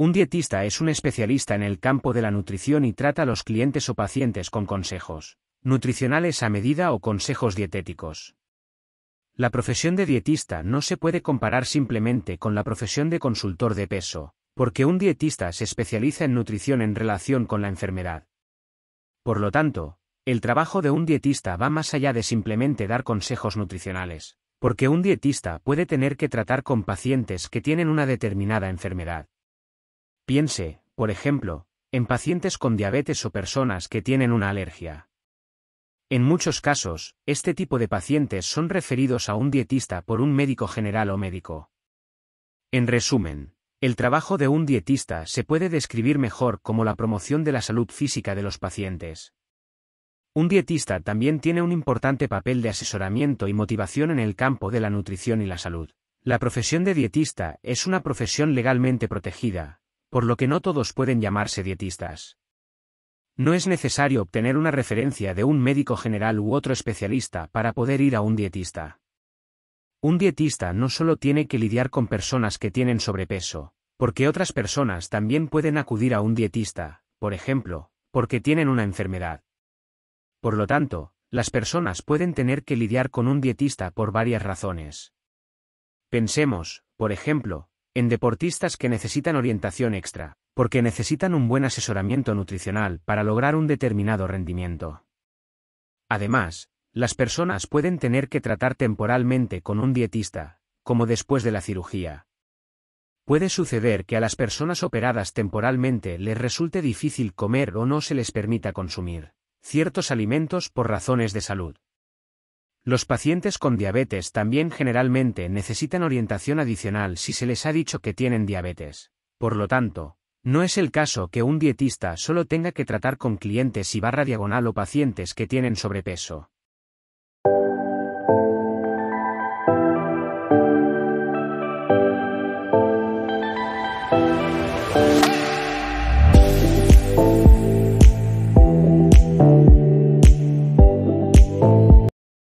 Un dietista es un especialista en el campo de la nutrición y trata a los clientes o pacientes con consejos nutricionales a medida o consejos dietéticos. La profesión de dietista no se puede comparar simplemente con la profesión de consultor de peso, porque un dietista se especializa en nutrición en relación con la enfermedad. Por lo tanto, el trabajo de un dietista va más allá de simplemente dar consejos nutricionales, porque un dietista puede tener que tratar con pacientes que tienen una determinada enfermedad Piense, por ejemplo, en pacientes con diabetes o personas que tienen una alergia. En muchos casos, este tipo de pacientes son referidos a un dietista por un médico general o médico. En resumen, el trabajo de un dietista se puede describir mejor como la promoción de la salud física de los pacientes. Un dietista también tiene un importante papel de asesoramiento y motivación en el campo de la nutrición y la salud. La profesión de dietista es una profesión legalmente protegida, por lo que no todos pueden llamarse dietistas. No es necesario obtener una referencia de un médico general u otro especialista para poder ir a un dietista. Un dietista no solo tiene que lidiar con personas que tienen sobrepeso, porque otras personas también pueden acudir a un dietista, por ejemplo, porque tienen una enfermedad. Por lo tanto, las personas pueden tener que lidiar con un dietista por varias razones. Pensemos, por ejemplo, en deportistas que necesitan orientación extra, porque necesitan un buen asesoramiento nutricional para lograr un determinado rendimiento. Además, las personas pueden tener que tratar temporalmente con un dietista, como después de la cirugía. Puede suceder que a las personas operadas temporalmente les resulte difícil comer o no se les permita consumir ciertos alimentos por razones de salud. Los pacientes con diabetes también generalmente necesitan orientación adicional si se les ha dicho que tienen diabetes. Por lo tanto, no es el caso que un dietista solo tenga que tratar con clientes y barra diagonal o pacientes que tienen sobrepeso.